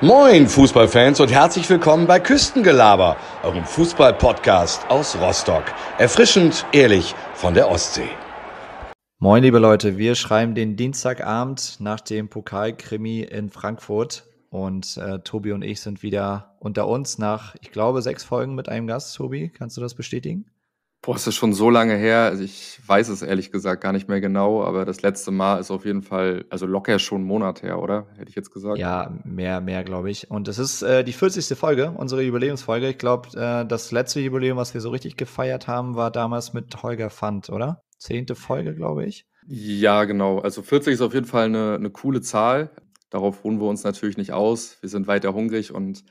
Moin Fußballfans und herzlich willkommen bei Küstengelaber, eurem Fußballpodcast aus Rostock. Erfrischend, ehrlich von der Ostsee. Moin liebe Leute, wir schreiben den Dienstagabend nach dem Pokalkrimi in Frankfurt und äh, Tobi und ich sind wieder unter uns nach, ich glaube, sechs Folgen mit einem Gast. Tobi, kannst du das bestätigen? Boah, es ist schon so lange her. Also ich weiß es ehrlich gesagt gar nicht mehr genau, aber das letzte Mal ist auf jeden Fall, also locker schon einen Monat her, oder? Hätte ich jetzt gesagt. Ja, mehr, mehr, glaube ich. Und es ist äh, die 40. Folge, unsere Jubiläumsfolge. Ich glaube, äh, das letzte Jubiläum, was wir so richtig gefeiert haben, war damals mit Holger Fand, oder? Zehnte Folge, glaube ich. Ja, genau. Also 40 ist auf jeden Fall eine, eine coole Zahl. Darauf ruhen wir uns natürlich nicht aus. Wir sind weiter hungrig und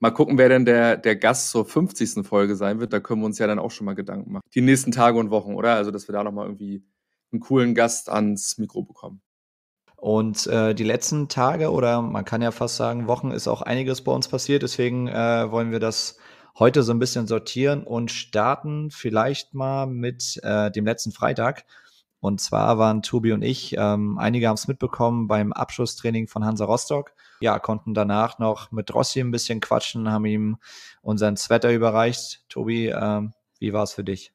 Mal gucken, wer denn der, der Gast zur 50. Folge sein wird. Da können wir uns ja dann auch schon mal Gedanken machen. Die nächsten Tage und Wochen, oder? Also, dass wir da nochmal irgendwie einen coolen Gast ans Mikro bekommen. Und äh, die letzten Tage oder man kann ja fast sagen, Wochen ist auch einiges bei uns passiert. Deswegen äh, wollen wir das heute so ein bisschen sortieren und starten vielleicht mal mit äh, dem letzten Freitag. Und zwar waren Tobi und ich, ähm, einige haben es mitbekommen, beim Abschlusstraining von Hansa Rostock. Ja, konnten danach noch mit Rossi ein bisschen quatschen, haben ihm unseren Sweater überreicht. Tobi, ähm, wie war es für dich?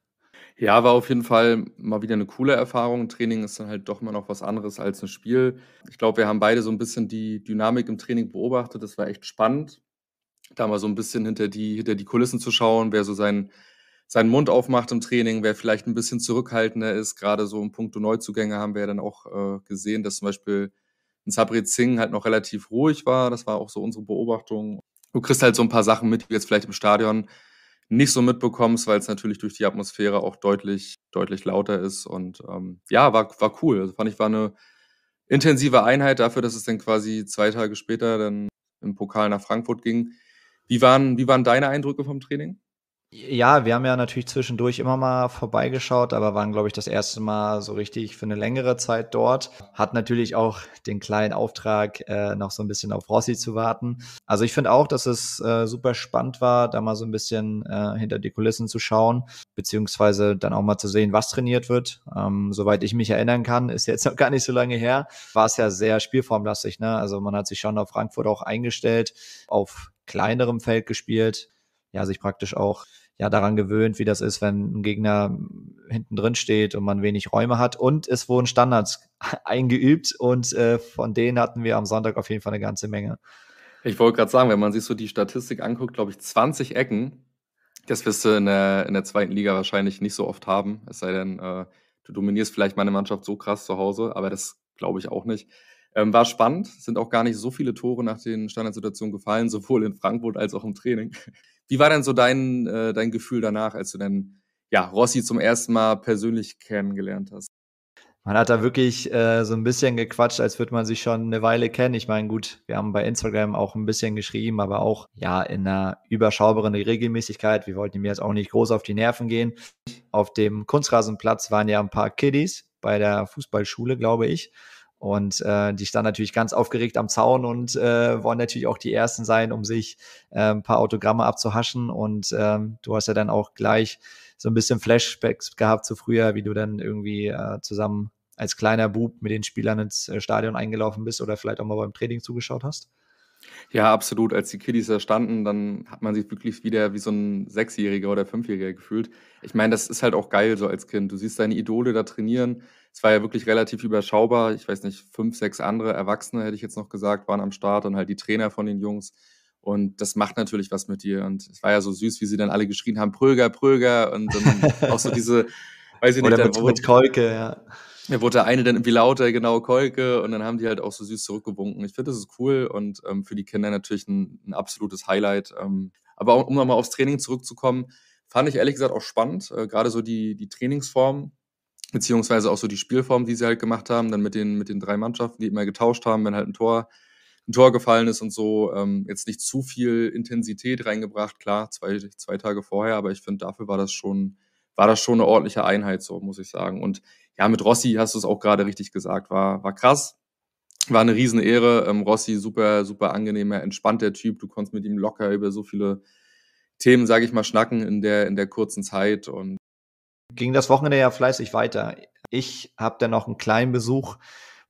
Ja, war auf jeden Fall mal wieder eine coole Erfahrung. Training ist dann halt doch mal noch was anderes als ein Spiel. Ich glaube, wir haben beide so ein bisschen die Dynamik im Training beobachtet. Das war echt spannend, da mal so ein bisschen hinter die, hinter die Kulissen zu schauen, wer so sein seinen Mund aufmacht im Training, wer vielleicht ein bisschen zurückhaltender ist. Gerade so im Punkto Neuzugänge haben wir ja dann auch äh, gesehen, dass zum Beispiel ein Sabri Singh halt noch relativ ruhig war. Das war auch so unsere Beobachtung. Du kriegst halt so ein paar Sachen mit, die du jetzt vielleicht im Stadion nicht so mitbekommst, weil es natürlich durch die Atmosphäre auch deutlich, deutlich lauter ist. Und ähm, ja, war, war cool. Also fand ich, war eine intensive Einheit dafür, dass es dann quasi zwei Tage später dann im Pokal nach Frankfurt ging. Wie waren, wie waren deine Eindrücke vom Training? Ja, wir haben ja natürlich zwischendurch immer mal vorbeigeschaut, aber waren, glaube ich, das erste Mal so richtig für eine längere Zeit dort. Hat natürlich auch den kleinen Auftrag, äh, noch so ein bisschen auf Rossi zu warten. Also ich finde auch, dass es äh, super spannend war, da mal so ein bisschen äh, hinter die Kulissen zu schauen, beziehungsweise dann auch mal zu sehen, was trainiert wird. Ähm, soweit ich mich erinnern kann, ist jetzt noch gar nicht so lange her, war es ja sehr spielformlastig. Ne? Also man hat sich schon auf Frankfurt auch eingestellt, auf kleinerem Feld gespielt. Ja, sich praktisch auch ja daran gewöhnt, wie das ist, wenn ein Gegner hinten drin steht und man wenig Räume hat. Und es wurden Standards eingeübt und äh, von denen hatten wir am Sonntag auf jeden Fall eine ganze Menge. Ich wollte gerade sagen, wenn man sich so die Statistik anguckt, glaube ich, 20 Ecken. Das wirst du in der, in der zweiten Liga wahrscheinlich nicht so oft haben. Es sei denn, äh, du dominierst vielleicht meine Mannschaft so krass zu Hause, aber das glaube ich auch nicht. Ähm, war spannend, sind auch gar nicht so viele Tore nach den Standardsituationen gefallen, sowohl in Frankfurt als auch im Training. Wie war denn so dein, äh, dein Gefühl danach, als du dann ja, Rossi zum ersten Mal persönlich kennengelernt hast? Man hat da wirklich äh, so ein bisschen gequatscht, als würde man sich schon eine Weile kennen. Ich meine, gut, wir haben bei Instagram auch ein bisschen geschrieben, aber auch ja in einer überschaubaren Regelmäßigkeit. Wir wollten ihm jetzt auch nicht groß auf die Nerven gehen. Auf dem Kunstrasenplatz waren ja ein paar Kiddies bei der Fußballschule, glaube ich. Und äh, die standen natürlich ganz aufgeregt am Zaun und äh, wollen natürlich auch die Ersten sein, um sich äh, ein paar Autogramme abzuhaschen. Und ähm, du hast ja dann auch gleich so ein bisschen Flashbacks gehabt zu früher, wie du dann irgendwie äh, zusammen als kleiner Bub mit den Spielern ins äh, Stadion eingelaufen bist oder vielleicht auch mal beim Training zugeschaut hast. Ja, absolut. Als die Kiddies da standen, dann hat man sich wirklich wieder wie so ein Sechsjähriger oder Fünfjähriger gefühlt. Ich meine, das ist halt auch geil so als Kind. Du siehst deine Idole da trainieren. Es war ja wirklich relativ überschaubar. Ich weiß nicht, fünf, sechs andere Erwachsene, hätte ich jetzt noch gesagt, waren am Start und halt die Trainer von den Jungs. Und das macht natürlich was mit dir. Und es war ja so süß, wie sie dann alle geschrien haben: „Pröger, Pröger!“ Und dann auch so diese weiß ich nicht, Oder dann mit mit Kolke, ja. Mir wurde der eine dann irgendwie lauter, genau, Kolke, und dann haben die halt auch so süß zurückgewunken. Ich finde, das ist cool und ähm, für die Kinder natürlich ein, ein absolutes Highlight. Ähm, aber auch, um nochmal aufs Training zurückzukommen, fand ich ehrlich gesagt auch spannend, äh, gerade so die, die Trainingsform, beziehungsweise auch so die Spielform, die sie halt gemacht haben, dann mit den, mit den drei Mannschaften, die immer getauscht haben, wenn halt ein Tor, ein Tor gefallen ist und so. Ähm, jetzt nicht zu viel Intensität reingebracht, klar, zwei, zwei Tage vorher, aber ich finde, dafür war das schon war das schon eine ordentliche Einheit, so muss ich sagen. Und ja, mit Rossi hast du es auch gerade richtig gesagt, war, war krass. War eine Riesenehre. Ähm, Rossi, super, super angenehmer, entspannter Typ. Du konntest mit ihm locker über so viele Themen, sage ich mal, schnacken in der, in der kurzen Zeit. Und Ging das Wochenende ja fleißig weiter. Ich habe dann noch einen kleinen Besuch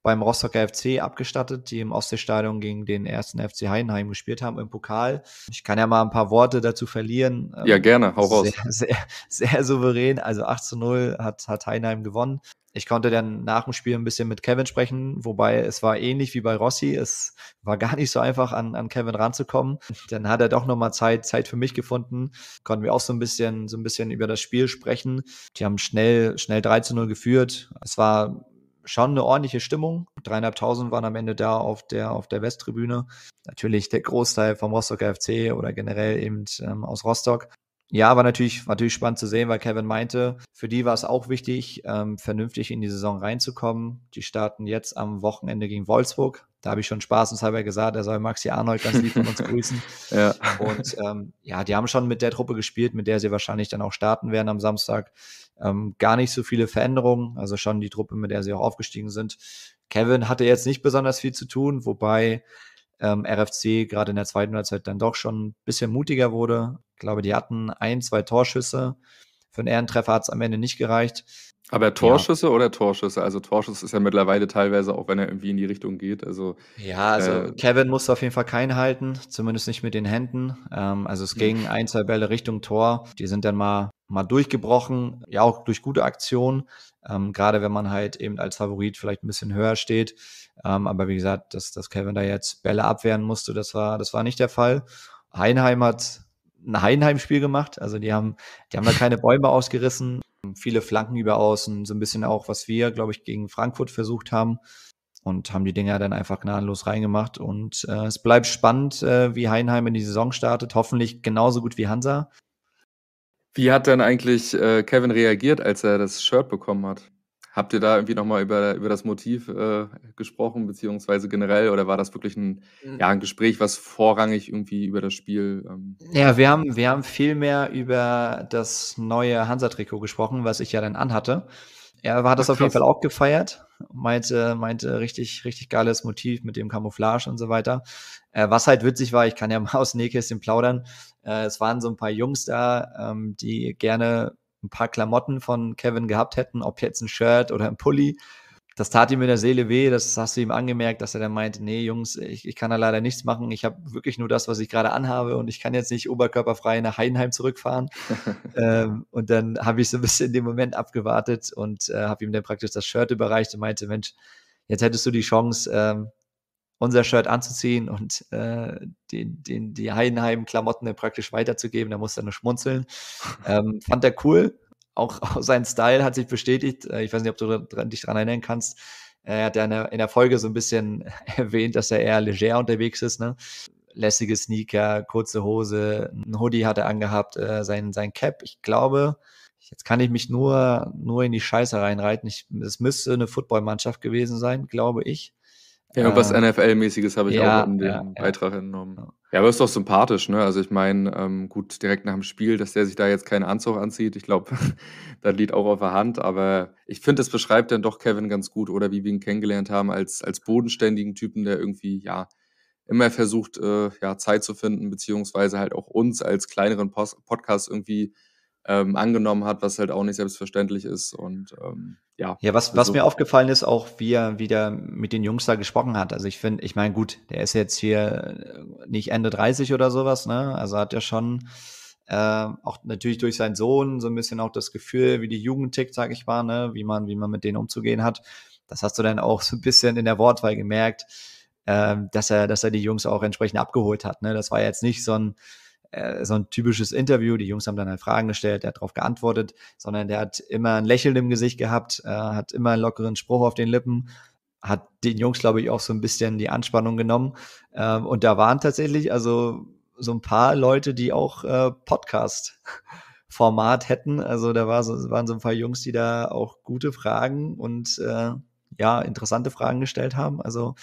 beim Rostocker FC abgestattet, die im Ostseestadion gegen den ersten FC Heidenheim gespielt haben im Pokal. Ich kann ja mal ein paar Worte dazu verlieren. Ja, gerne, hau ähm, raus. Sehr, sehr, sehr souverän. Also 8 zu 0 hat, hat Heidenheim gewonnen. Ich konnte dann nach dem Spiel ein bisschen mit Kevin sprechen, wobei es war ähnlich wie bei Rossi. Es war gar nicht so einfach, an, an Kevin ranzukommen. Dann hat er doch nochmal Zeit, Zeit für mich gefunden. Konnten wir auch so ein bisschen, so ein bisschen über das Spiel sprechen. Die haben schnell, schnell 3 zu 0 geführt. Es war schon eine ordentliche Stimmung. Dreieinhalbtausend waren am Ende da auf der, auf der Westtribüne. Natürlich der Großteil vom Rostocker FC oder generell eben ähm, aus Rostock ja, war natürlich, war natürlich spannend zu sehen, weil Kevin meinte, für die war es auch wichtig, ähm, vernünftig in die Saison reinzukommen. Die starten jetzt am Wochenende gegen Wolfsburg. Da habe ich schon spaßenshalber gesagt, er soll Maxi Arnold ganz lieb von uns grüßen. ja. Und ähm, ja, die haben schon mit der Truppe gespielt, mit der sie wahrscheinlich dann auch starten werden am Samstag. Ähm, gar nicht so viele Veränderungen, also schon die Truppe, mit der sie auch aufgestiegen sind. Kevin hatte jetzt nicht besonders viel zu tun, wobei ähm, RFC gerade in der zweiten Halbzeit dann doch schon ein bisschen mutiger wurde. Ich glaube, die hatten ein, zwei Torschüsse. Für einen Ehrentreffer hat es am Ende nicht gereicht. Aber Torschüsse ja. oder Torschüsse? Also Torschuss ist ja mittlerweile teilweise auch, wenn er irgendwie in die Richtung geht. Also ja, also äh, Kevin musste auf jeden Fall keinen halten, zumindest nicht mit den Händen. Ähm, also es hm. ging ein, zwei Bälle Richtung Tor. Die sind dann mal mal durchgebrochen, ja auch durch gute Aktionen, ähm, gerade wenn man halt eben als Favorit vielleicht ein bisschen höher steht. Ähm, aber wie gesagt, dass, dass Kevin da jetzt Bälle abwehren musste, das war, das war nicht der Fall. Heinheim hat ein Heinheim-Spiel gemacht, also die haben, die haben da keine Bäume ausgerissen, viele Flanken über außen, so ein bisschen auch, was wir, glaube ich, gegen Frankfurt versucht haben und haben die Dinger dann einfach gnadenlos reingemacht. Und äh, es bleibt spannend, äh, wie Heinheim in die Saison startet. Hoffentlich genauso gut wie Hansa. Wie hat denn eigentlich äh, Kevin reagiert, als er das Shirt bekommen hat? Habt ihr da irgendwie nochmal über, über das Motiv äh, gesprochen, beziehungsweise generell, oder war das wirklich ein, hm. ja, ein Gespräch, was vorrangig irgendwie über das Spiel? Ähm ja, wir haben, wir haben viel mehr über das neue Hansa-Trikot gesprochen, was ich ja dann anhatte. Er hat das Ach, auf jeden Fall auch gefeiert, meinte, meinte richtig, richtig geiles Motiv mit dem Camouflage und so weiter. Äh, was halt witzig war, ich kann ja mal aus Nähkästchen plaudern. Äh, es waren so ein paar Jungs da, ähm, die gerne ein paar Klamotten von Kevin gehabt hätten, ob jetzt ein Shirt oder ein Pulli. Das tat ihm in der Seele weh, das hast du ihm angemerkt, dass er dann meinte, nee, Jungs, ich, ich kann da leider nichts machen, ich habe wirklich nur das, was ich gerade anhabe und ich kann jetzt nicht oberkörperfrei nach Heidenheim zurückfahren. ähm, und dann habe ich so ein bisschen den Moment abgewartet und äh, habe ihm dann praktisch das Shirt überreicht und meinte, Mensch, jetzt hättest du die Chance, ähm, unser Shirt anzuziehen und äh, den, den, die Heidenheim-Klamotten praktisch weiterzugeben. Da musste er nur schmunzeln. ähm, fand er cool. Auch, auch, sein Style hat sich bestätigt. Äh, ich weiß nicht, ob du dich daran erinnern kannst. Er hat ja in der, in der Folge so ein bisschen erwähnt, dass er eher leger unterwegs ist. Ne? Lässige Sneaker, kurze Hose, ein Hoodie hat er angehabt, äh, sein, sein Cap. Ich glaube, jetzt kann ich mich nur, nur in die Scheiße reinreiten. Es müsste eine Footballmannschaft gewesen sein, glaube ich. Ja. Irgendwas ähm, NFL-mäßiges habe ich ja, auch in den Beitrag entnommen. Ja, aber ist doch sympathisch, ne? Also ich meine, ähm, gut, direkt nach dem Spiel, dass der sich da jetzt keinen Anzug anzieht, ich glaube, das liegt auch auf der Hand, aber ich finde, das beschreibt dann doch Kevin ganz gut, oder wie wir ihn kennengelernt haben, als, als bodenständigen Typen, der irgendwie, ja, immer versucht, äh, ja, Zeit zu finden, beziehungsweise halt auch uns als kleineren Post Podcast irgendwie ähm, angenommen hat, was halt auch nicht selbstverständlich ist. Und ähm, ja. Ja, was, was so. Also mir aufgefallen ist, auch wie er wieder mit den Jungs da gesprochen hat. Also ich finde, ich meine, gut, der ist jetzt hier äh, nicht Ende 30 oder sowas, ne? Also hat ja schon äh, auch natürlich durch seinen Sohn so ein bisschen auch das Gefühl, wie die Jugend tickt, sag ich mal, ne? Wie man, wie man mit denen umzugehen hat. Das hast du dann auch so ein bisschen in der Wortwahl gemerkt, äh, dass er, dass er die Jungs auch entsprechend abgeholt hat. Ne? Das war jetzt nicht so ein äh, so ein typisches Interview. Die Jungs haben dann halt Fragen gestellt, der hat darauf geantwortet, sondern der hat immer ein Lächeln im Gesicht gehabt, äh, hat immer einen lockeren Spruch auf den Lippen, hat den Jungs, glaube ich, auch so ein bisschen die Anspannung genommen. Ähm, und da waren tatsächlich also so ein paar Leute, die auch äh, Podcast. Format hätten. Also da war so, waren so ein paar Jungs, die da auch gute Fragen und äh, ja, interessante Fragen gestellt haben. Also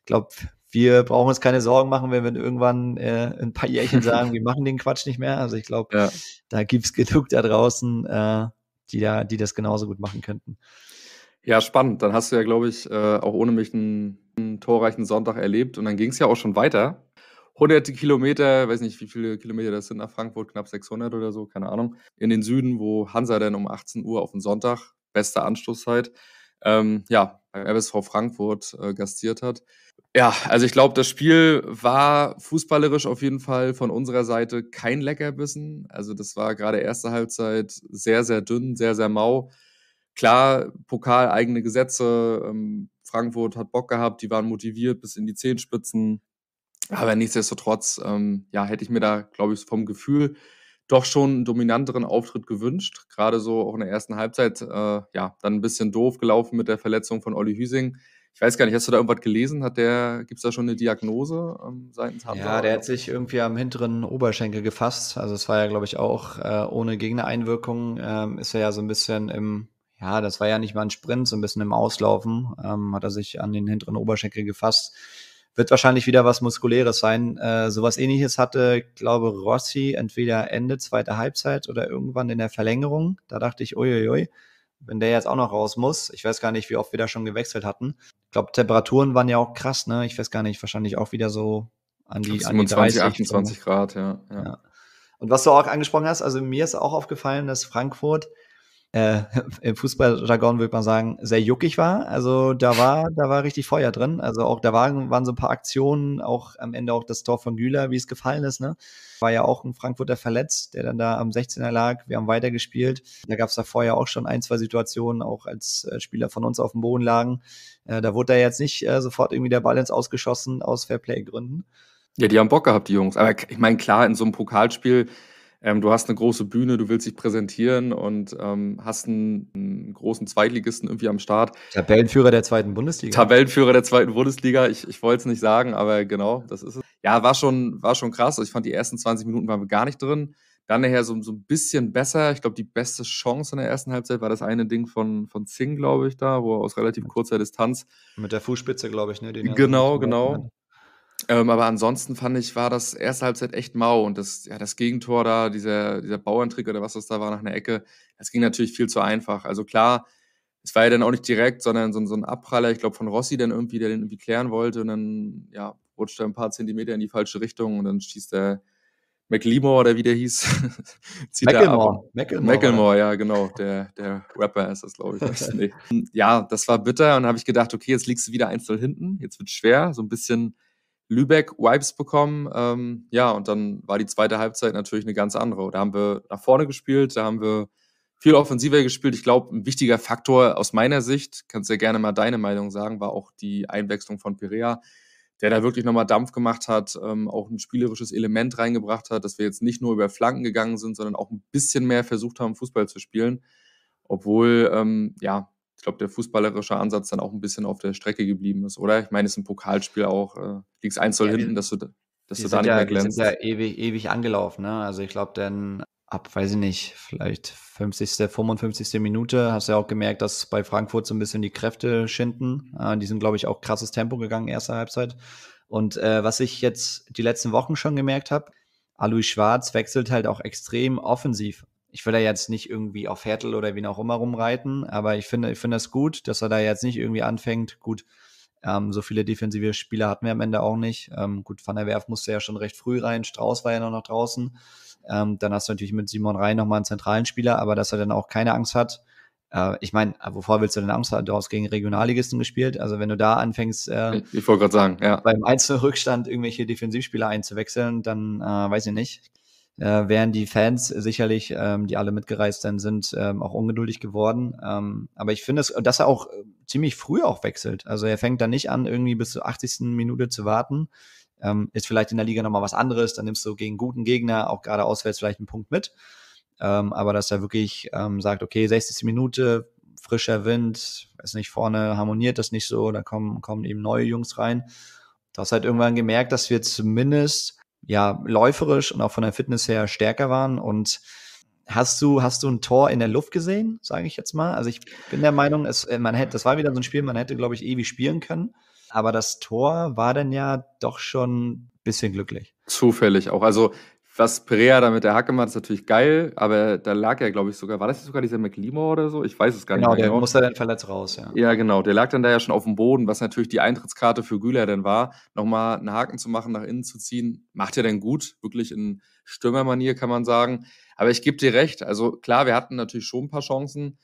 ich glaube, wir brauchen uns keine Sorgen machen, wenn wir irgendwann äh, ein paar Jährchen sagen, wir machen den Quatsch nicht mehr. Also ich glaube, ja. da es genug da draußen, äh, die, da, die das genauso gut machen könnten. Ja, spannend. Dann hast du ja, glaube ich, äh, auch ohne mich einen, einen, torreichen Sonntag erlebt. Und dann ging es ja auch schon weiter. Hunderte Kilometer, weiß nicht, wie viele Kilometer das sind nach Frankfurt, knapp 600 oder so, keine Ahnung, in den Süden, wo Hansa dann um 18 Uhr auf den Sonntag, beste Anstoßzeit, ähm, ja, beim RBSV Frankfurt äh, gastiert hat. Ja, also ich glaube, das Spiel war fußballerisch auf jeden Fall von unserer Seite kein Leckerbissen. Also das war gerade erste Halbzeit sehr, sehr dünn, sehr, sehr mau. Klar, Pokal, eigene Gesetze. Ähm, Frankfurt hat Bock gehabt, die waren motiviert bis in die Zehenspitzen. Aber nichtsdestotrotz, ähm, ja, hätte ich mir da, glaube ich, vom Gefühl doch schon einen dominanteren Auftritt gewünscht. Gerade so auch in der ersten Halbzeit, äh, ja, dann ein bisschen doof gelaufen mit der Verletzung von Olli Hüsing. Ich weiß gar nicht, hast du da irgendwas gelesen? Hat der, gibt es da schon eine Diagnose ähm, seitens Hansa? Ja, der hat sich irgendwie am hinteren Oberschenkel gefasst. Also es war ja, glaube ich, auch äh, ohne Gegnereinwirkung ähm, ist er ja so ein bisschen im, ja, das war ja nicht mal ein Sprint, so ein bisschen im Auslaufen, ähm, hat er sich an den hinteren Oberschenkel gefasst. Wird wahrscheinlich wieder was Muskuläres sein. Äh, sowas ähnliches hatte, glaube Rossi, entweder Ende zweiter Halbzeit oder irgendwann in der Verlängerung. Da dachte ich, uiuiui, wenn der jetzt auch noch raus muss, ich weiß gar nicht, wie oft wir da schon gewechselt hatten. Ich glaube, Temperaturen waren ja auch krass, ne? Ich weiß gar nicht, wahrscheinlich auch wieder so an die, 27, an die 30, 28 Grad, ja, ja. ja. Und was du auch angesprochen hast, also mir ist auch aufgefallen, dass Frankfurt äh, im Fußballjargon würde man sagen, sehr juckig war. Also da war, da war richtig Feuer drin. Also auch da waren, waren so ein paar Aktionen, auch am Ende auch das Tor von Güler, wie es gefallen ist. Ne? War ja auch ein Frankfurter verletzt, der dann da am 16er lag. Wir haben weitergespielt. Da gab es da vorher auch schon ein, zwei Situationen, auch als äh, Spieler von uns auf dem Boden lagen. Äh, da wurde da jetzt nicht äh, sofort irgendwie der Balance Ausgeschossen aus Fairplay-Gründen. Ja, die haben Bock gehabt, die Jungs. Aber ich meine, klar, in so einem Pokalspiel ähm, du hast eine große Bühne, du willst dich präsentieren und ähm, hast einen, einen, großen Zweitligisten irgendwie am Start. Tabellenführer der zweiten Bundesliga. Tabellenführer der zweiten Bundesliga. Ich, ich wollte es nicht sagen, aber genau, das ist es. Ja, war schon, war schon krass. Also ich fand die ersten 20 Minuten waren wir gar nicht drin. Dann nachher so, so ein bisschen besser. Ich glaube, die beste Chance in der ersten Halbzeit war das eine Ding von, von Zing, glaube ich, da, wo er aus relativ kurzer Distanz. Mit der Fußspitze, glaube ich, ne? Den genau, genau. Ähm, aber ansonsten fand ich, war das erste Halbzeit echt mau und das, ja, das Gegentor da, dieser, dieser Bauerntrick oder was das da war nach einer Ecke, das ging natürlich viel zu einfach. Also klar, es war ja dann auch nicht direkt, sondern so, so ein Abpraller, ich glaube, von Rossi dann irgendwie, der den irgendwie klären wollte und dann, ja, rutscht er ein paar Zentimeter in die falsche Richtung und dann schießt der McLemore oder wie der hieß. zieht McElmore. ja, genau. Der, der Rapper ist das, glaube ich. nee. Ja, das war bitter und habe ich gedacht, okay, jetzt liegst du wieder einzeln hinten, jetzt wird schwer, so ein bisschen Lübeck-Wipes bekommen. Ähm, ja, und dann war die zweite Halbzeit natürlich eine ganz andere. Da haben wir nach vorne gespielt, da haben wir viel offensiver gespielt. Ich glaube, ein wichtiger Faktor aus meiner Sicht, kannst du ja gerne mal deine Meinung sagen, war auch die Einwechslung von Perea, der da wirklich nochmal Dampf gemacht hat, ähm, auch ein spielerisches Element reingebracht hat, dass wir jetzt nicht nur über Flanken gegangen sind, sondern auch ein bisschen mehr versucht haben, Fußball zu spielen. Obwohl, ähm, ja, glaube, der fußballerische Ansatz dann auch ein bisschen auf der Strecke geblieben ist, oder? Ich meine, es ist ein Pokalspiel auch, äh, liegst 1 ja, hinten, dass du, dass du da nicht ja, mehr glänzt. Die sind ja ewig, ewig angelaufen, ne? Also ich glaube, dann ab, weiß ich nicht, vielleicht 50., 55. Minute hast du ja auch gemerkt, dass bei Frankfurt so ein bisschen die Kräfte schinden. Äh, die sind, glaube ich, auch krasses Tempo gegangen, erste Halbzeit. Und äh, was ich jetzt die letzten Wochen schon gemerkt habe, Alois Schwarz wechselt halt auch extrem offensiv ich will da jetzt nicht irgendwie auf Hertel oder wie auch immer rumreiten, aber ich finde, ich finde das gut, dass er da jetzt nicht irgendwie anfängt. Gut, ähm, so viele defensive Spieler hatten wir am Ende auch nicht. Ähm, gut, Van der Werf musste ja schon recht früh rein, Strauß war ja noch, noch draußen. Ähm, dann hast du natürlich mit Simon Rhein nochmal einen zentralen Spieler, aber dass er dann auch keine Angst hat. Äh, ich meine, äh, wovor willst du denn Angst haben? Du hast gegen Regionalligisten gespielt. Also wenn du da anfängst, äh, ich, ich wollte gerade sagen, ja. beim Einzelrückstand irgendwelche Defensivspieler einzuwechseln, dann äh, weiß ich nicht äh, wären die Fans sicherlich, ähm, die alle mitgereist dann sind, ähm, auch ungeduldig geworden. Ähm, aber ich finde, es, dass er auch äh, ziemlich früh auch wechselt. Also er fängt dann nicht an, irgendwie bis zur 80. Minute zu warten. Ähm, ist vielleicht in der Liga nochmal was anderes, dann nimmst du gegen guten Gegner, auch gerade auswärts vielleicht einen Punkt mit. Ähm, aber dass er wirklich ähm, sagt, okay, 60. Minute, frischer Wind, weiß nicht, vorne harmoniert das nicht so, da kommen, kommen eben neue Jungs rein. Du hast halt irgendwann gemerkt, dass wir zumindest ja läuferisch und auch von der Fitness her stärker waren. Und hast du, hast du ein Tor in der Luft gesehen, sage ich jetzt mal? Also ich bin der Meinung, es, äh, man hätte, das war wieder so ein Spiel, man hätte, glaube ich, ewig spielen können. Aber das Tor war dann ja doch schon bisschen glücklich. Zufällig auch. Also was Perea da mit der Hacke macht, ist natürlich geil, aber da lag ja, glaube ich, sogar, war das sogar dieser McLemore oder so? Ich weiß es gar genau, nicht mehr. Genau, der musste dann verletzt raus, ja. Ja, genau, der lag dann da ja schon auf dem Boden, was natürlich die Eintrittskarte für Güler dann war. Nochmal einen Haken zu machen, nach innen zu ziehen, macht er denn gut, wirklich in Stürmermanier kann man sagen. Aber ich gebe dir recht, also klar, wir hatten natürlich schon ein paar Chancen,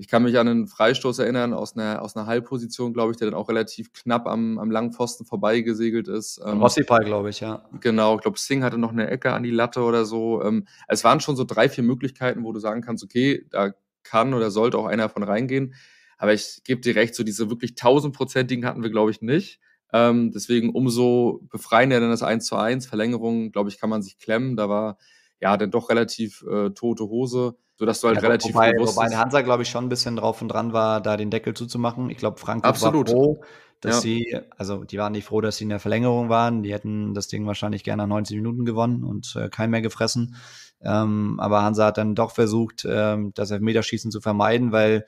ich kann mich an einen Freistoß erinnern aus einer, aus einer Halbposition, glaube ich, der dann auch relativ knapp am, am langen Pfosten vorbeigesegelt ist. Ähm, Rossipal, glaube ich, ja. Genau, ich glaube, Singh hatte noch eine Ecke an die Latte oder so. Ähm, es waren schon so drei, vier Möglichkeiten, wo du sagen kannst, okay, da kann oder sollte auch einer von reingehen. Aber ich gebe dir recht, so diese wirklich tausendprozentigen hatten wir, glaube ich, nicht. Ähm, deswegen umso befreiender dann das 1 zu 1. Verlängerung, glaube ich, kann man sich klemmen. Da war ja dann doch relativ äh, tote Hose sodass du halt ja, relativ wobei, viel Wobei Hansa, glaube ich, schon ein bisschen drauf und dran war, da den Deckel zuzumachen. Ich glaube, Frank war froh, dass ja. sie, also die waren nicht froh, dass sie in der Verlängerung waren. Die hätten das Ding wahrscheinlich gerne nach 90 Minuten gewonnen und äh, kein mehr gefressen. Ähm, aber Hansa hat dann doch versucht, ähm, das Elfmeterschießen zu vermeiden, weil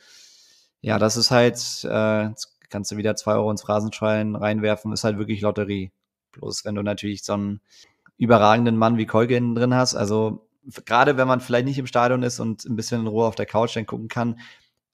ja, das ist halt, äh, kannst du wieder zwei Euro ins Phrasenschwein reinwerfen, ist halt wirklich Lotterie. Bloß wenn du natürlich so einen überragenden Mann wie Kolke innen drin hast, also gerade wenn man vielleicht nicht im Stadion ist und ein bisschen in Ruhe auf der Couch dann gucken kann,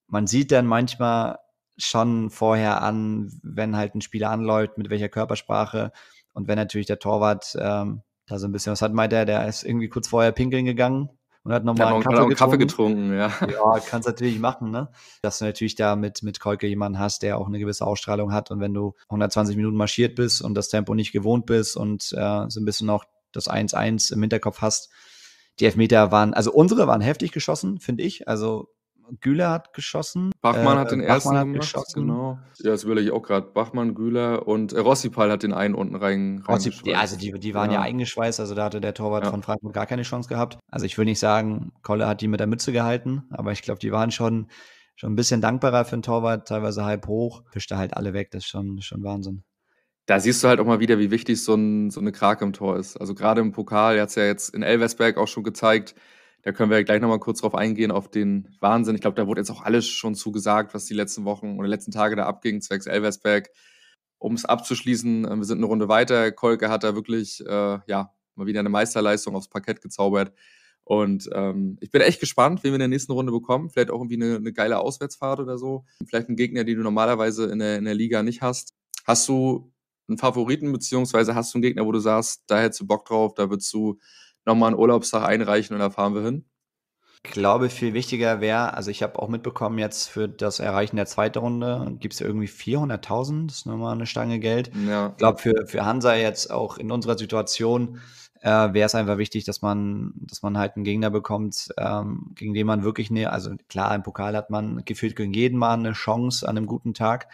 man sieht dann manchmal schon vorher an, wenn halt ein Spieler anläuft, mit welcher Körpersprache und wenn natürlich der Torwart ähm, da so ein bisschen was hat, meint er, der ist irgendwie kurz vorher pinkeln gegangen und hat nochmal ja, einen, Kaffee, einen getrunken. Kaffee getrunken. Ja, ja kannst natürlich machen, ne? Dass du natürlich da mit, mit Kolke jemanden hast, der auch eine gewisse Ausstrahlung hat und wenn du 120 Minuten marschiert bist und das Tempo nicht gewohnt bist und äh, so ein bisschen auch das 1-1 im Hinterkopf hast, die Elfmeter waren, also unsere waren heftig geschossen, finde ich. Also Güler hat geschossen. Bachmann äh, hat den Bachmann ersten hat gemacht, geschossen. Genau. Ja, das will ich auch gerade. Bachmann, Güler und äh, Rossipal hat den einen unten rein. Rossipal, also die, die waren ja. ja. eingeschweißt, also da hatte der Torwart ja. von Frankfurt gar keine Chance gehabt. Also ich will nicht sagen, Kolle hat die mit der Mütze gehalten, aber ich glaube, die waren schon schon ein bisschen dankbarer für den Torwart, teilweise halb hoch, fischte halt alle weg, das ist schon, schon Wahnsinn da siehst du halt auch mal wieder, wie wichtig so, ein, so eine Krake im Tor ist. Also gerade im Pokal, er hat es ja jetzt in Elversberg auch schon gezeigt. Da können wir gleich nochmal kurz drauf eingehen, auf den Wahnsinn. Ich glaube, da wurde jetzt auch alles schon zugesagt, was die letzten Wochen oder letzten Tage da abging, zwecks Elversberg. Um es abzuschließen, äh, wir sind eine Runde weiter. Kolke hat da wirklich, äh, ja, mal wieder eine Meisterleistung aufs Parkett gezaubert. Und ähm, ich bin echt gespannt, wen wir in der nächsten Runde bekommen. Vielleicht auch irgendwie eine, eine geile Auswärtsfahrt oder so. Vielleicht ein Gegner, den du normalerweise in der, in der Liga nicht hast. Hast du einen Favoriten, beziehungsweise hast du einen Gegner, wo du sagst, da hättest du Bock drauf, da würdest du nochmal einen Urlaubstag einreichen und da fahren wir hin? Ich glaube, viel wichtiger wäre, also ich habe auch mitbekommen, jetzt für das Erreichen der zweiten Runde gibt es irgendwie 400.000, das ist nochmal eine Stange Geld. Ja. Ich glaube, für, für Hansa jetzt auch in unserer Situation äh, wäre es einfach wichtig, dass man, dass man halt einen Gegner bekommt, ähm, gegen den man wirklich, ne, also klar, im Pokal hat man gefühlt gegen jeden Mal eine Chance an einem guten Tag,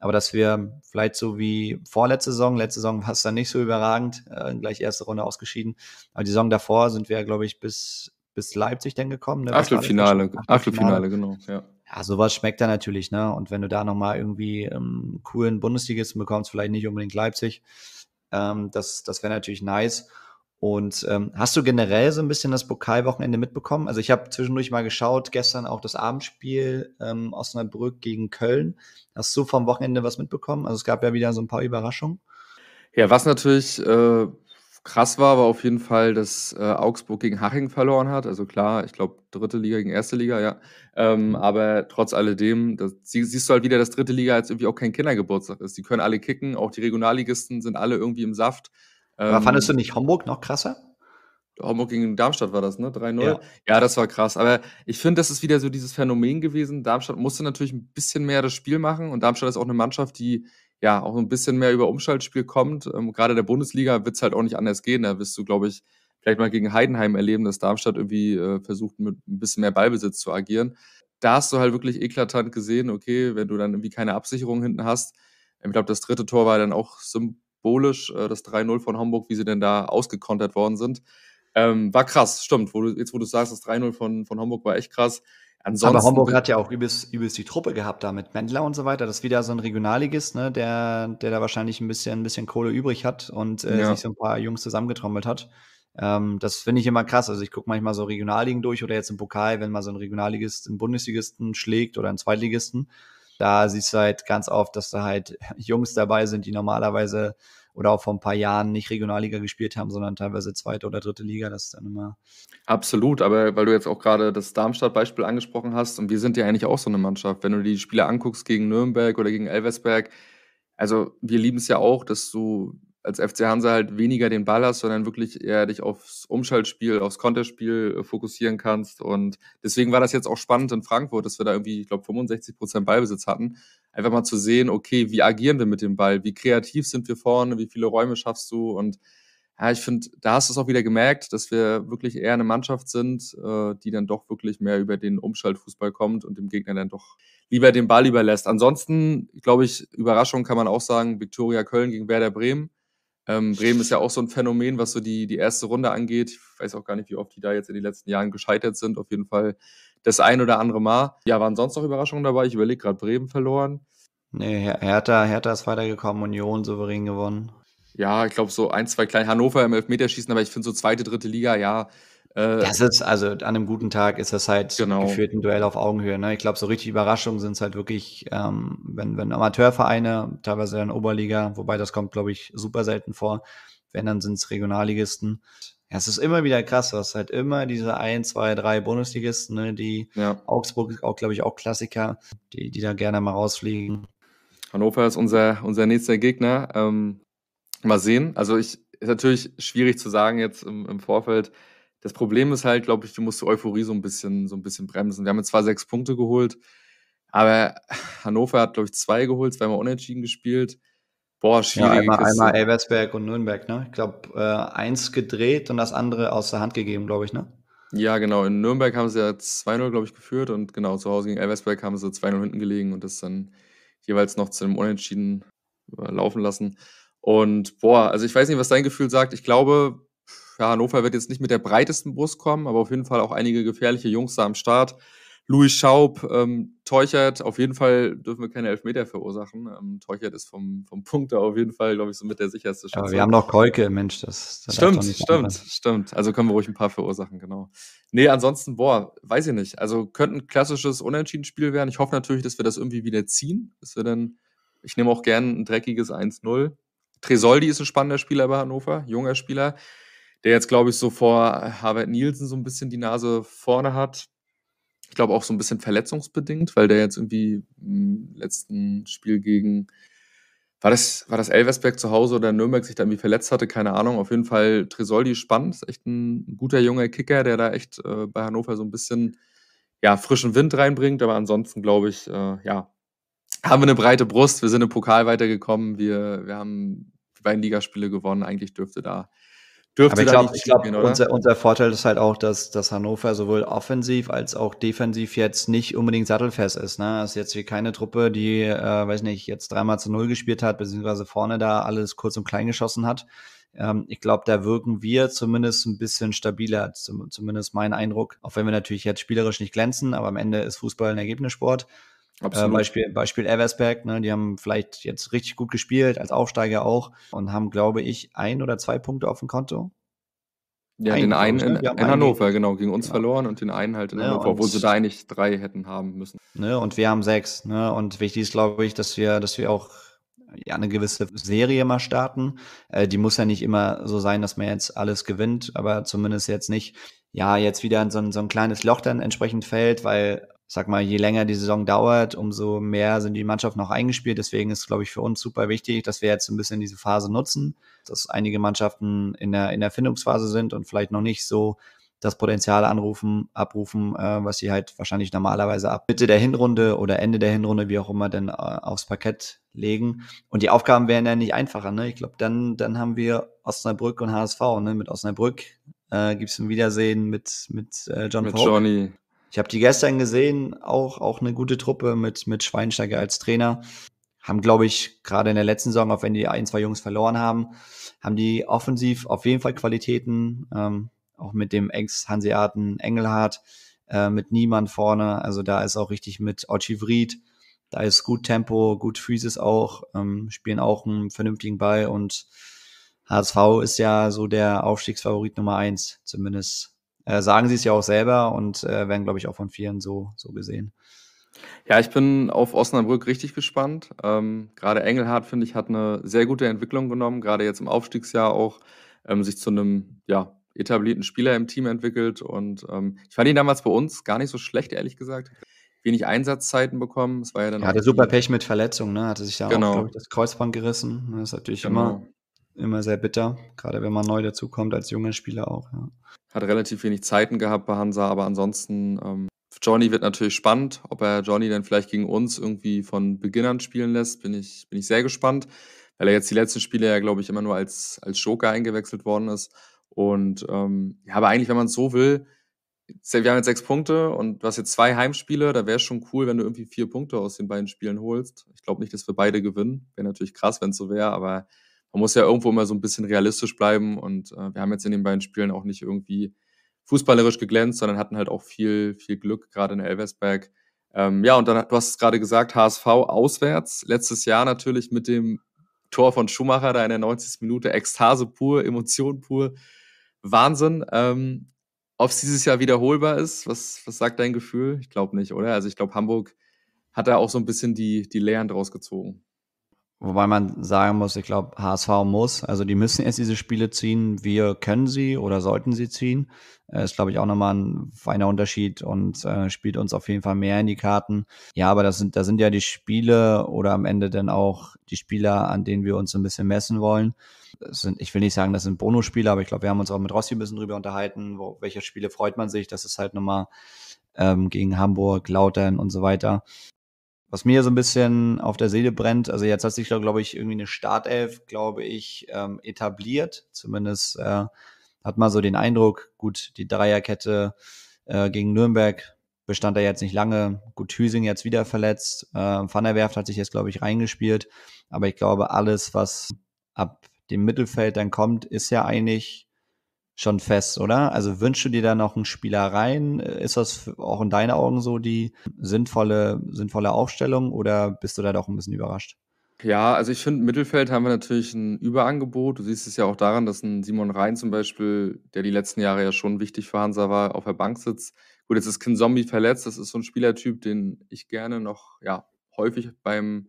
aber dass wir vielleicht so wie vorletzte Saison, letzte Saison war es dann nicht so überragend, äh, gleich erste Runde ausgeschieden, aber die Saison davor sind wir, glaube ich, bis, bis Leipzig dann gekommen. Ne? Achtelfinale, Achtelfinale, genau, ja. Ja, sowas schmeckt da natürlich, ne? Und wenn du da nochmal irgendwie ähm, coolen Bundesligisten bekommst, vielleicht nicht unbedingt Leipzig, ähm, das, das wäre natürlich nice. Und ähm, hast du generell so ein bisschen das Pokalwochenende mitbekommen? Also ich habe zwischendurch mal geschaut, gestern auch das Abendspiel ähm, Osnabrück gegen Köln. Hast du vom Wochenende was mitbekommen? Also es gab ja wieder so ein paar Überraschungen. Ja, was natürlich äh, krass war, war auf jeden Fall, dass äh, Augsburg gegen Haching verloren hat. Also klar, ich glaube, dritte Liga gegen erste Liga, ja. Ähm, mhm. aber trotz alledem, das, sie, siehst du halt wieder, dass dritte Liga jetzt irgendwie auch kein Kindergeburtstag ist. Die können alle kicken, auch die Regionalligisten sind alle irgendwie im Saft. Aber ähm, fandest du nicht Homburg noch krasser? Homburg gegen Darmstadt war das, ne? 3-0. Ja. ja. das war krass. Aber ich finde, das ist wieder so dieses Phänomen gewesen. Darmstadt musste natürlich ein bisschen mehr das Spiel machen und Darmstadt ist auch eine Mannschaft, die ja auch ein bisschen mehr über Umschaltspiel kommt. Ähm, gerade der Bundesliga wird es halt auch nicht anders gehen. Da wirst du, glaube ich, vielleicht mal gegen Heidenheim erleben, dass Darmstadt irgendwie äh, versucht, mit ein bisschen mehr Ballbesitz zu agieren. Da hast du halt wirklich eklatant gesehen, okay, wenn du dann irgendwie keine Absicherung hinten hast. Ich glaube, das dritte Tor war dann auch symbolisch symbolisch, äh, das 3-0 von Hamburg, wie sie denn da ausgekontert worden sind. Ähm, war krass, stimmt. Wo du, jetzt, wo du sagst, das 3-0 von, von Hamburg war echt krass. Ansonsten Aber Hamburg hat ja auch übelst, die Truppe gehabt da mit Mendler und so weiter. Das ist wieder so ein Regionalligist, ne, der, der da wahrscheinlich ein bisschen, ein bisschen Kohle übrig hat und äh, ja. sich so ein paar Jungs zusammengetrommelt hat. Ähm, das finde ich immer krass. Also ich gucke manchmal so Regionalligen durch oder jetzt im Pokal, wenn mal so ein Regionalligist einen Bundesligisten schlägt oder einen Zweitligisten da siehst du halt ganz oft, dass da halt Jungs dabei sind, die normalerweise oder auch vor ein paar Jahren nicht Regionalliga gespielt haben, sondern teilweise zweite oder dritte Liga. Das ist dann immer. Absolut, aber weil du jetzt auch gerade das Darmstadt-Beispiel angesprochen hast und wir sind ja eigentlich auch so eine Mannschaft. Wenn du die Spiele anguckst gegen Nürnberg oder gegen Elversberg, also wir lieben es ja auch, dass du als FC Hansa halt weniger den Ball hast, sondern wirklich eher dich aufs Umschaltspiel, aufs Konterspiel äh, fokussieren kannst. Und deswegen war das jetzt auch spannend in Frankfurt, dass wir da irgendwie, ich glaube, 65 Prozent Ballbesitz hatten. Einfach mal zu sehen, okay, wie agieren wir mit dem Ball? Wie kreativ sind wir vorne? Wie viele Räume schaffst du? Und ja, ich finde, da hast du es auch wieder gemerkt, dass wir wirklich eher eine Mannschaft sind, äh, die dann doch wirklich mehr über den Umschaltfußball kommt und dem Gegner dann doch lieber den Ball überlässt. Ansonsten, glaube ich, Überraschung kann man auch sagen, Viktoria Köln gegen Werder Bremen. Ähm, Bremen ist ja auch so ein Phänomen, was so die, die erste Runde angeht. Ich weiß auch gar nicht, wie oft die da jetzt in den letzten Jahren gescheitert sind. Auf jeden Fall das ein oder andere Mal. Ja, waren sonst noch Überraschungen dabei? Ich überlege gerade, Bremen verloren. Nee, Her Hertha, Hertha ist weitergekommen, Union souverän gewonnen. Ja, ich glaube, so ein, zwei kleine Hannover im Elfmeterschießen, aber ich finde so zweite, dritte Liga, ja, äh, das ist, also an einem guten Tag ist das halt genau. geführt ein Duell auf Augenhöhe. Ne? Ich glaube, so richtig Überraschungen sind es halt wirklich, ähm, wenn, wenn Amateurvereine, teilweise dann Oberliga, wobei das kommt, glaube ich, super selten vor. Wenn, dann sind es Regionalligisten. Ja, es ist immer wieder krass, was halt immer diese ein, zwei, drei Bundesligisten, ne, die ja. Augsburg auch, glaube ich, auch Klassiker, die, die da gerne mal rausfliegen. Hannover ist unser, unser nächster Gegner. Ähm, mal sehen. Also ich ist natürlich schwierig zu sagen jetzt im, im Vorfeld, das Problem ist halt, glaube ich, du musst die Euphorie so ein bisschen, so ein bisschen bremsen. Wir haben jetzt zwar sechs Punkte geholt, aber Hannover hat, glaube ich, zwei geholt, zweimal unentschieden gespielt. Boah, schwierig. Ja, einmal, einmal Elbersberg und Nürnberg, ne? Ich glaube, äh, eins gedreht und das andere aus der Hand gegeben, glaube ich, ne? Ja, genau. In Nürnberg haben sie ja 2-0, glaube ich, geführt und genau, zu Hause gegen Elversberg haben sie 2-0 hinten gelegen und das dann jeweils noch zu einem Unentschieden äh, laufen lassen. Und boah, also ich weiß nicht, was dein Gefühl sagt. Ich glaube, Klar, Hannover wird jetzt nicht mit der breitesten Brust kommen, aber auf jeden Fall auch einige gefährliche Jungs da am Start. Louis Schaub, ähm, Teuchert, auf jeden Fall dürfen wir keine Elfmeter verursachen. Ähm, Teuchert ist vom, vom Punkt da auf jeden Fall, glaube ich, so mit der sicherste Schütze. Aber wir haben noch Keuke, Mensch, das, das Stimmt, stimmt, stimmt. Also können wir ruhig ein paar verursachen, genau. Nee, ansonsten, boah, weiß ich nicht. Also könnte ein klassisches Unentschieden-Spiel werden. Ich hoffe natürlich, dass wir das irgendwie wieder ziehen, dass wir dann, ich nehme auch gern ein dreckiges 1-0. Tresoldi ist ein spannender Spieler bei Hannover, junger Spieler der jetzt, glaube ich, so vor Harvard Nielsen so ein bisschen die Nase vorne hat. Ich glaube auch so ein bisschen verletzungsbedingt, weil der jetzt irgendwie im letzten Spiel gegen, war das, war das Elversberg zu Hause oder Nürnberg sich da irgendwie verletzt hatte, keine Ahnung. Auf jeden Fall Tresoldi spannend, ist echt ein guter junger Kicker, der da echt äh, bei Hannover so ein bisschen ja, frischen Wind reinbringt. Aber ansonsten glaube ich, äh, ja, haben wir eine breite Brust. Wir sind im Pokal weitergekommen. Wir, wir haben die beiden Ligaspiele gewonnen. Eigentlich dürfte da Dürfte Aber ich glaube, glaub, unser, unser Vorteil ist halt auch, dass, dass Hannover sowohl offensiv als auch defensiv jetzt nicht unbedingt sattelfest ist. Ne? Das ist jetzt wie keine Truppe, die, äh, weiß nicht, jetzt dreimal zu null gespielt hat, beziehungsweise vorne da alles kurz und klein geschossen hat. Ähm, ich glaube, da wirken wir zumindest ein bisschen stabiler, zum, zumindest mein Eindruck. Auch wenn wir natürlich jetzt spielerisch nicht glänzen, aber am Ende ist Fußball ein Ergebnissport. Äh, Beispiel, Beispiel Eversberg, ne, die haben vielleicht jetzt richtig gut gespielt, als Aufsteiger auch, und haben, glaube ich, ein oder zwei Punkte auf dem Konto. Ja, ein, den einen ne? in, in Hannover, einen. genau, gegen uns genau. verloren und den einen halt in ja, ne, Hannover, obwohl sie da eigentlich drei hätten haben müssen. Ne, und wir haben sechs. Ne, und wichtig ist, glaube ich, dass wir, dass wir auch ja, eine gewisse Serie mal starten. Äh, die muss ja nicht immer so sein, dass man jetzt alles gewinnt, aber zumindest jetzt nicht, ja, jetzt wieder in so ein, so ein kleines Loch dann entsprechend fällt, weil sag mal, je länger die Saison dauert, umso mehr sind die Mannschaften noch eingespielt. Deswegen ist, glaube ich, für uns super wichtig, dass wir jetzt ein bisschen diese Phase nutzen, dass einige Mannschaften in der, in der Findungsphase sind und vielleicht noch nicht so das Potenzial anrufen, abrufen, äh, was sie halt wahrscheinlich normalerweise ab Mitte der Hinrunde oder Ende der Hinrunde, wie auch immer, denn äh, aufs Parkett legen. Und die Aufgaben werden ja nicht einfacher. Ne? Ich glaube, dann, dann haben wir Osnabrück und HSV. Ne? Mit Osnabrück äh, gibt es ein Wiedersehen mit, mit äh, John Mit Johnny. Ich habe die gestern gesehen, auch, auch eine gute Truppe mit, mit Schweinsteiger als Trainer. Haben, glaube ich, gerade in der letzten Saison, auch wenn die ein, zwei Jungs verloren haben, haben die offensiv auf jeden Fall Qualitäten. Ähm, auch mit dem Ex-Hanseaten Engelhardt, äh, mit Niemann vorne. Also da ist auch richtig mit Ochivrid. Da ist gut Tempo, gut Physis auch, ähm, spielen auch einen vernünftigen Ball und HSV ist ja so der Aufstiegsfavorit Nummer eins, zumindest äh, sagen sie es ja auch selber und äh, werden, glaube ich, auch von vielen so, so gesehen. Ja, ich bin auf Osnabrück richtig gespannt. Ähm, gerade Engelhardt, finde ich, hat eine sehr gute Entwicklung genommen, gerade jetzt im Aufstiegsjahr auch ähm, sich zu einem ja, etablierten Spieler im Team entwickelt. Und ähm, ich fand ihn damals bei uns gar nicht so schlecht, ehrlich gesagt. Wenig Einsatzzeiten bekommen. Es war ja dann er hatte super Pech mit Verletzungen, ne? Hatte sich ja genau. auch, glaube ich, das Kreuzband gerissen. Das ist natürlich genau. immer immer sehr bitter, gerade wenn man neu dazukommt, als junger Spieler auch. Ja. Hat relativ wenig Zeiten gehabt bei Hansa, aber ansonsten, ähm, Johnny wird natürlich spannend. Ob er Johnny dann vielleicht gegen uns irgendwie von Beginn an spielen lässt, bin ich, bin ich sehr gespannt, weil er jetzt die letzten Spiele ja, glaube ich, immer nur als, als Joker eingewechselt worden ist. Und ähm, ja, aber eigentlich, wenn man es so will, wir haben jetzt sechs Punkte und du hast jetzt zwei Heimspiele. Da wäre es schon cool, wenn du irgendwie vier Punkte aus den beiden Spielen holst. Ich glaube nicht, dass wir beide gewinnen. Wäre natürlich krass, wenn es so wäre, aber man muss ja irgendwo immer so ein bisschen realistisch bleiben und äh, wir haben jetzt in den beiden Spielen auch nicht irgendwie fußballerisch geglänzt, sondern hatten halt auch viel, viel Glück, gerade in Elversberg. Ähm, ja, und dann, du hast es gerade gesagt, HSV auswärts. Letztes Jahr natürlich mit dem Tor von Schumacher da in der 90. Minute. Ekstase pur, Emotion pur. Wahnsinn. Ähm, Ob es dieses Jahr wiederholbar ist, was, was sagt dein Gefühl? Ich glaube nicht, oder? Also ich glaube, Hamburg hat da auch so ein bisschen die, die Lehren draus gezogen. Wobei man sagen muss, ich glaube, HSV muss, also die müssen erst diese Spiele ziehen. Wir können sie oder sollten sie ziehen. Äh, ist, glaube ich, auch nochmal ein feiner Unterschied und äh, spielt uns auf jeden Fall mehr in die Karten. Ja, aber das sind, da sind ja die Spiele oder am Ende dann auch die Spieler, an denen wir uns ein bisschen messen wollen. Das Sind, ich will nicht sagen, das sind Bonusspiele, aber ich glaube, wir haben uns auch mit Rossi ein bisschen drüber unterhalten, wo, welche Spiele freut man sich. Das ist halt nochmal ähm, gegen Hamburg, Lautern und so weiter. Was mir so ein bisschen auf der Seele brennt, also jetzt hat sich, glaube ich, irgendwie eine Startelf, glaube ich, ähm, etabliert. Zumindest äh, hat man so den Eindruck, gut, die Dreierkette äh, gegen Nürnberg bestand da jetzt nicht lange. Gut, Hüsing jetzt wieder verletzt. Äh, Van der Werft hat sich jetzt, glaube ich, reingespielt. Aber ich glaube, alles, was ab dem Mittelfeld dann kommt, ist ja eigentlich schon fest, oder? Also wünschst du dir da noch einen Spieler rein? Ist das auch in deinen Augen so die sinnvolle, sinnvolle Aufstellung oder bist du da doch ein bisschen überrascht? Ja, also ich finde, im Mittelfeld haben wir natürlich ein Überangebot. Du siehst es ja auch daran, dass ein Simon Rhein zum Beispiel, der die letzten Jahre ja schon wichtig für Hansa war, auf der Bank sitzt. Gut, jetzt ist kein Zombie verletzt. Das ist so ein Spielertyp, den ich gerne noch ja, häufig beim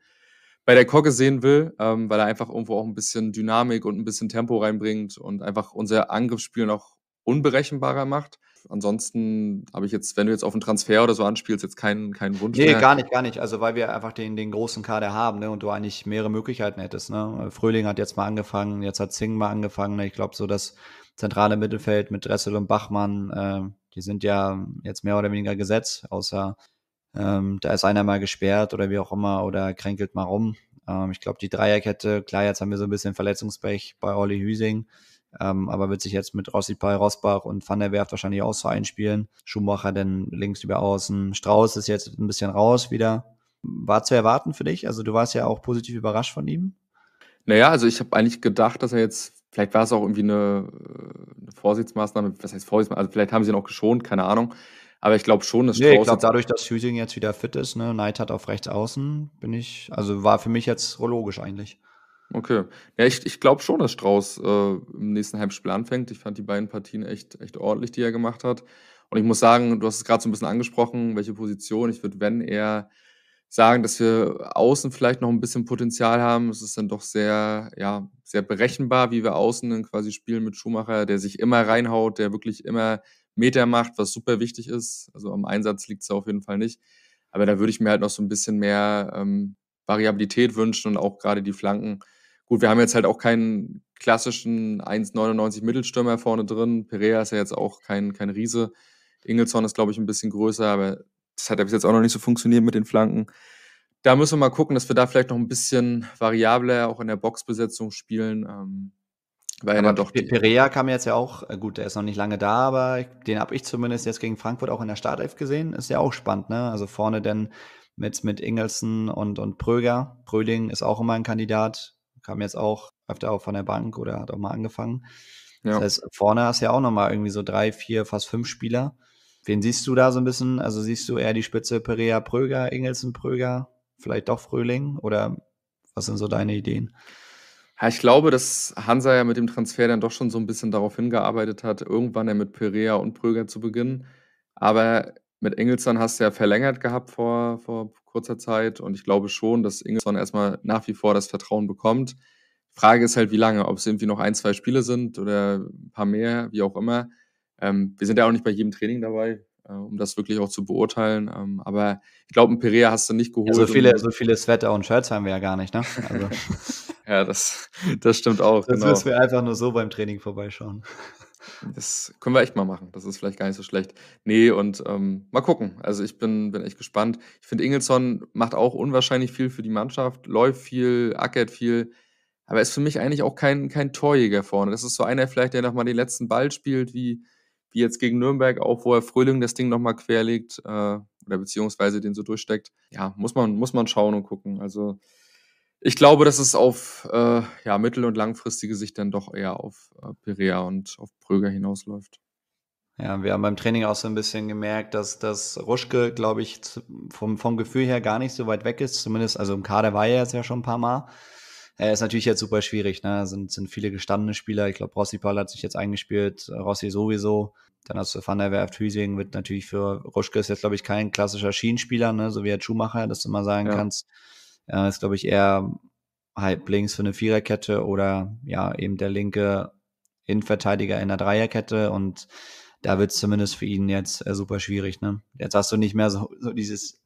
bei der Kogge sehen will, ähm, weil er einfach irgendwo auch ein bisschen Dynamik und ein bisschen Tempo reinbringt und einfach unser Angriffsspiel noch unberechenbarer macht. Ansonsten habe ich jetzt, wenn du jetzt auf einen Transfer oder so anspielst, jetzt keinen, keinen Wunsch. Nee, mehr. gar nicht, gar nicht. Also weil wir einfach den, den großen Kader haben ne? und du eigentlich mehrere Möglichkeiten hättest. Ne? Fröhling hat jetzt mal angefangen, jetzt hat Zing mal angefangen. Ne? Ich glaube, so das zentrale Mittelfeld mit Dressel und Bachmann, äh, die sind ja jetzt mehr oder weniger gesetzt, außer ähm, da ist einer mal gesperrt oder wie auch immer oder kränkelt mal rum. Ähm, ich glaube, die Dreierkette, klar, jetzt haben wir so ein bisschen Verletzungspech bei Olli Hüsing, ähm, aber wird sich jetzt mit Rossi Pai, Rosbach und Van der Werft wahrscheinlich auch so einspielen. Schumacher dann links über außen. Strauß ist jetzt ein bisschen raus wieder. War zu erwarten für dich? Also du warst ja auch positiv überrascht von ihm. Naja, also ich habe eigentlich gedacht, dass er jetzt, vielleicht war es auch irgendwie eine, äh, eine Vorsichtsmaßnahme, was heißt Vorsichtsmaßnahme, also vielleicht haben sie ihn auch geschont, keine Ahnung. Aber ich glaube schon, dass nee, Strauß. ich glaube, dadurch, dass Hüsing jetzt wieder fit ist, ne, Neid hat auf rechts außen, bin ich, also war für mich jetzt logisch eigentlich. Okay. Ja, ich, ich glaube schon, dass Strauß äh, im nächsten Heimspiel anfängt. Ich fand die beiden Partien echt, echt ordentlich, die er gemacht hat. Und ich muss sagen, du hast es gerade so ein bisschen angesprochen, welche Position. Ich würde, wenn er sagen, dass wir außen vielleicht noch ein bisschen Potenzial haben. Es ist dann doch sehr, ja, sehr berechenbar, wie wir außen dann quasi spielen mit Schumacher, der sich immer reinhaut, der wirklich immer Meter macht, was super wichtig ist. Also am Einsatz liegt es auf jeden Fall nicht. Aber da würde ich mir halt noch so ein bisschen mehr ähm, Variabilität wünschen und auch gerade die Flanken. Gut, wir haben jetzt halt auch keinen klassischen 1,99 Mittelstürmer vorne drin. Perea ist ja jetzt auch kein, kein Riese. Ingelsson ist, glaube ich, ein bisschen größer, aber das hat ja bis jetzt auch noch nicht so funktioniert mit den Flanken. Da müssen wir mal gucken, dass wir da vielleicht noch ein bisschen variabler auch in der Boxbesetzung spielen. Ähm, weil aber doch Perea kam jetzt ja auch, äh, gut, der ist noch nicht lange da, aber den habe ich zumindest jetzt gegen Frankfurt auch in der Startelf gesehen. Ist ja auch spannend, ne? Also vorne denn mit, mit Ingelsen und, und Pröger. Pröding ist auch immer ein Kandidat. Kam jetzt auch öfter auch von der Bank oder hat auch mal angefangen. Ja. Das heißt, vorne hast du ja auch nochmal irgendwie so drei, vier, fast fünf Spieler. Wen siehst du da so ein bisschen? Also siehst du eher die Spitze Perea, Pröger, Ingelsen, Pröger, vielleicht doch Fröhling? Oder was sind so deine Ideen? Ja, ich glaube, dass Hansa ja mit dem Transfer dann doch schon so ein bisschen darauf hingearbeitet hat, irgendwann ja mit Perea und Pröger zu beginnen. Aber mit Ingelsson hast du ja verlängert gehabt vor, vor kurzer Zeit und ich glaube schon, dass Ingelsson erstmal nach wie vor das Vertrauen bekommt. Frage ist halt, wie lange, ob es irgendwie noch ein, zwei Spiele sind oder ein paar mehr, wie auch immer. Ähm, wir sind ja auch nicht bei jedem Training dabei, äh, um das wirklich auch zu beurteilen. Ähm, aber ich glaube, einen Perea hast du nicht geholt. Ja, so viele, so viele Sweater und Shirts haben wir ja gar nicht, ne? Also. Ja, das, das stimmt auch. Das genau. müssen wir einfach nur so beim Training vorbeischauen. Das können wir echt mal machen. Das ist vielleicht gar nicht so schlecht. Nee, und ähm, mal gucken. Also ich bin, bin echt gespannt. Ich finde, Ingelsson macht auch unwahrscheinlich viel für die Mannschaft, läuft viel, ackert viel. Aber ist für mich eigentlich auch kein, kein Torjäger vorne. Das ist so einer vielleicht, der nochmal den letzten Ball spielt, wie, wie jetzt gegen Nürnberg auch, wo er Fröhling das Ding nochmal querlegt äh, oder beziehungsweise den so durchsteckt. Ja, muss man, muss man schauen und gucken. Also ich glaube, dass es auf äh, ja, mittel- und langfristige Sicht dann doch eher auf äh, Perea und auf Pröger hinausläuft. Ja, wir haben beim Training auch so ein bisschen gemerkt, dass, dass Ruschke, glaube ich, vom, vom Gefühl her gar nicht so weit weg ist. Zumindest, also im Kader war er jetzt ja schon ein paar Mal. Er ist natürlich jetzt super schwierig, ne? Sind, sind viele gestandene Spieler. Ich glaube, Rossi Paul hat sich jetzt eingespielt, Rossi sowieso. Dann hast du Van der Werft, Hüsing wird natürlich für Ruschke ist jetzt, glaube ich, kein klassischer Schienenspieler, ne? So wie Herr Schumacher, dass du mal sagen ja. kannst, äh, ist, glaube ich, eher halb links für eine Viererkette oder ja, eben der linke Innenverteidiger in der Dreierkette und da wird es zumindest für ihn jetzt äh, super schwierig. Ne? Jetzt hast du nicht mehr so, so dieses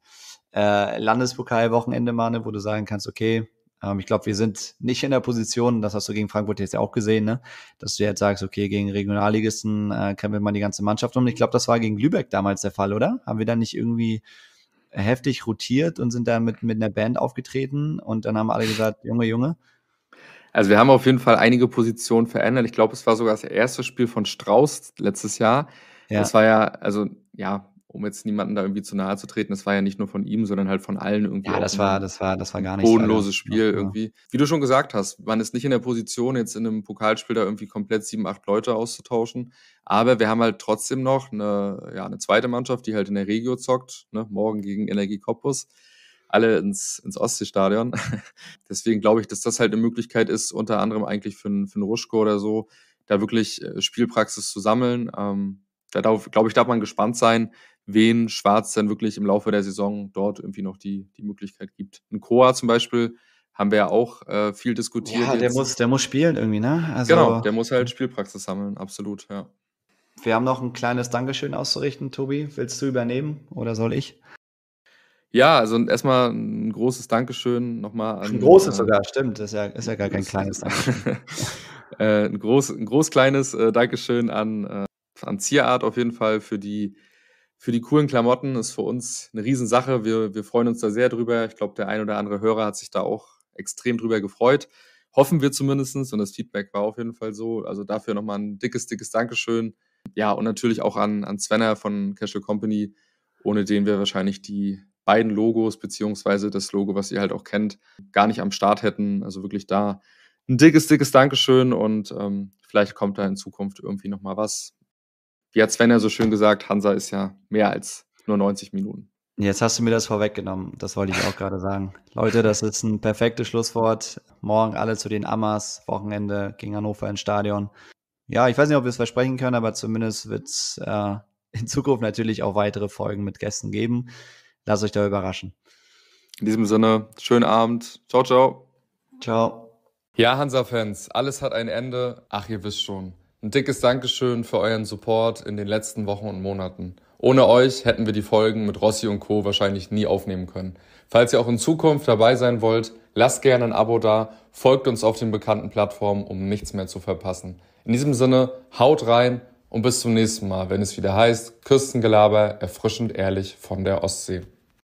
äh, Landespokal-Wochenende, Mane, wo du sagen kannst, okay, ähm, ich glaube, wir sind nicht in der Position, das hast du gegen Frankfurt jetzt ja auch gesehen, ne? dass du jetzt sagst, okay, gegen Regionalligisten äh, krempelt man die ganze Mannschaft um. Ich glaube, das war gegen Lübeck damals der Fall, oder? Haben wir da nicht irgendwie heftig rotiert und sind da mit, mit einer Band aufgetreten und dann haben alle gesagt, Junge, Junge. Also wir haben auf jeden Fall einige Positionen verändert. Ich glaube, es war sogar das erste Spiel von Strauß letztes Jahr. Ja. Das war ja, also ja, um jetzt niemanden da irgendwie zu nahe zu treten, das war ja nicht nur von ihm, sondern halt von allen irgendwie. Ja, das war, das war, das war gar nicht bodenloses Spiel ja, irgendwie. Wie du schon gesagt hast, man ist nicht in der Position, jetzt in einem Pokalspiel da irgendwie komplett sieben, acht Leute auszutauschen. Aber wir haben halt trotzdem noch eine, ja, eine zweite Mannschaft, die halt in der Regio zockt, ne? morgen gegen Energie Cottbus. Alle ins, ins Ostseestadion. Deswegen glaube ich, dass das halt eine Möglichkeit ist, unter anderem eigentlich für, einen, für einen Ruschko oder so, da wirklich äh, Spielpraxis zu sammeln. Ähm, da glaube ich, darf man gespannt sein, wen Schwarz dann wirklich im Laufe der Saison dort irgendwie noch die, die Möglichkeit gibt. Ein Koa zum Beispiel haben wir ja auch äh, viel diskutiert. Ja, der muss, der muss spielen irgendwie, ne? Also, genau, der muss halt Spielpraxis sammeln, absolut, ja. Wir haben noch ein kleines Dankeschön auszurichten, Tobi. Willst du übernehmen oder soll ich? Ja, also erstmal ein großes Dankeschön nochmal an. Ein großes äh, sogar, stimmt. Das ist ja, ist ja gar kein kleines Dankeschön. äh, ein, groß, ein groß kleines äh, Dankeschön an, äh, an Zierart auf jeden Fall für die für die coolen Klamotten. Ist für uns eine Riesensache. Wir, wir freuen uns da sehr drüber. Ich glaube, der ein oder andere Hörer hat sich da auch extrem drüber gefreut. Hoffen wir zumindest. Und das Feedback war auf jeden Fall so. Also dafür nochmal ein dickes, dickes Dankeschön. Ja, und natürlich auch an, an Svenner von Casual Company, ohne den wir wahrscheinlich die beiden Logos, beziehungsweise das Logo, was ihr halt auch kennt, gar nicht am Start hätten. Also wirklich da ein dickes, dickes Dankeschön und ähm, vielleicht kommt da in Zukunft irgendwie nochmal was wie hat Sven ja so schön gesagt, Hansa ist ja mehr als nur 90 Minuten. Jetzt hast du mir das vorweggenommen. Das wollte ich auch gerade sagen. Leute, das ist ein perfektes Schlusswort. Morgen alle zu den Amas, Wochenende gegen Hannover ins Stadion. Ja, ich weiß nicht, ob wir es versprechen können, aber zumindest wird es äh, in Zukunft natürlich auch weitere Folgen mit Gästen geben. Lasst euch da überraschen. In diesem Sinne, schönen Abend. Ciao, ciao. Ciao. Ja, Hansa-Fans, alles hat ein Ende. Ach, ihr wisst schon. Ein dickes Dankeschön für euren Support in den letzten Wochen und Monaten. Ohne euch hätten wir die Folgen mit Rossi und Co. wahrscheinlich nie aufnehmen können. Falls ihr auch in Zukunft dabei sein wollt, lasst gerne ein Abo da, folgt uns auf den bekannten Plattformen, um nichts mehr zu verpassen. In diesem Sinne, haut rein und bis zum nächsten Mal, wenn es wieder heißt, Küstengelaber, erfrischend ehrlich von der Ostsee.